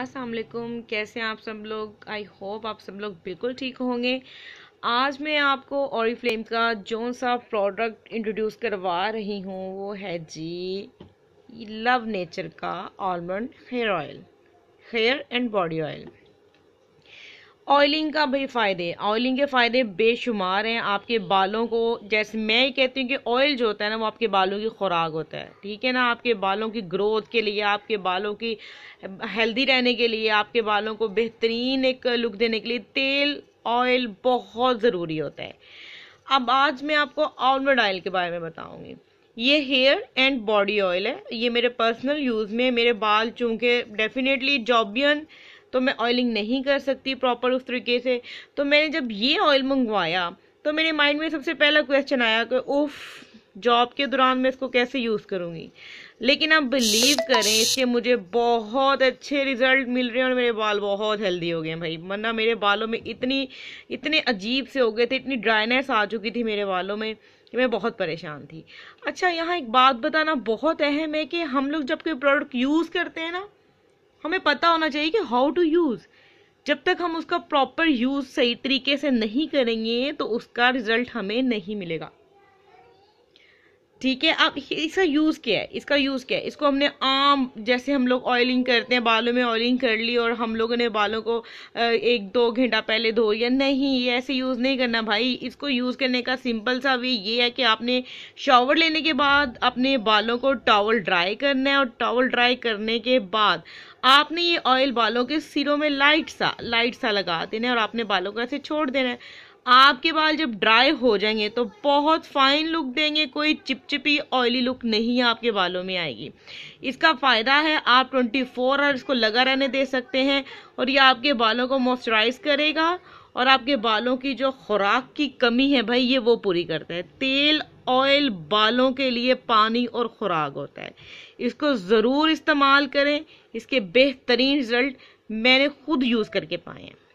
असलकुम कैसे हैं आप सब लोग आई होप आप सब लोग बिल्कुल ठीक होंगे आज मैं आपको और फ्लेम का जो सा प्रोडक्ट इंट्रोड्यूस करवा रही हूँ वो है जी लव नेचर का almond hair oil hair and body oil oiling का भी फ़ायदे ऑयलिंग के फ़ायदे बेशुमार हैं आपके बालों को जैसे मैं ही कहती हूँ कि ऑयल जो होता है ना वो आपके बालों की खुराक होता है ठीक है ना आपके बालों की ग्रोथ के लिए आपके बालों की हेल्दी रहने के लिए आपके बालों को बेहतरीन एक लुक देने के लिए तेल ऑयल बहुत ज़रूरी होता है अब आज मैं आपको ऑलमंड ऑयल के बारे में बताऊँगी ये हेयर एंड बॉडी ऑयल है ये मेरे पर्सनल यूज़ में मेरे बाल चूँकि डेफिनेटली जॉबियन तो मैं ऑयलिंग नहीं कर सकती प्रॉपर उस तरीके से तो मैंने जब ये ऑयल मंगवाया तो मेरे माइंड में सबसे पहला क्वेश्चन आया कि उफ जॉब के दौरान मैं इसको कैसे यूज़ करूँगी लेकिन आप बिलीव करें इसके मुझे बहुत अच्छे रिजल्ट मिल रहे हैं और मेरे बाल बहुत हेल्दी हो गए हैं भाई वरना मेरे बालों में इतनी इतने अजीब से हो गए थे इतनी ड्राइनेस आ चुकी थी मेरे बालों में कि मैं बहुत परेशान थी अच्छा यहाँ एक बात बताना बहुत अहम है कि हम लोग जब कोई प्रोडक्ट यूज़ करते हैं ना हमें पता होना चाहिए कि हाउ टू यूज़ जब तक हम उसका प्रॉपर यूज़ सही तरीके से नहीं करेंगे तो उसका रिजल्ट हमें नहीं मिलेगा ठीक है आप इसका यूज़ क्या है इसका यूज़ क्या है इसको हमने आम जैसे हम लोग ऑयलिंग करते हैं बालों में ऑयलिंग कर ली और हम लोगों ने बालों को एक दो घंटा पहले धो लिया नहीं ये ऐसे यूज़ नहीं करना भाई इसको यूज़ करने का सिंपल सा वे ये है कि आपने शॉवर लेने के बाद अपने बालों को टॉवल ड्राई करना है और टॉवल ड्राई करने के बाद आपने ये ऑयल बालों के सिरों में लाइट सा लाइट सा लगा देना है और आपने बालों को ऐसे छोड़ देना है आपके बाल जब ड्राई हो जाएंगे तो बहुत फाइन लुक देंगे कोई चिपचिपी ऑयली लुक नहीं आपके बालों में आएगी इसका फ़ायदा है आप 24 आवर्स को लगा रहने दे सकते हैं और ये आपके बालों को मॉइस्चराइज करेगा और आपके बालों की जो खुराक की कमी है भाई ये वो पूरी करता है तेल ऑयल बालों के लिए पानी और खुराक होता है इसको ज़रूर इस्तेमाल करें इसके बेहतरीन रिजल्ट मैंने खुद यूज़ करके पाए हैं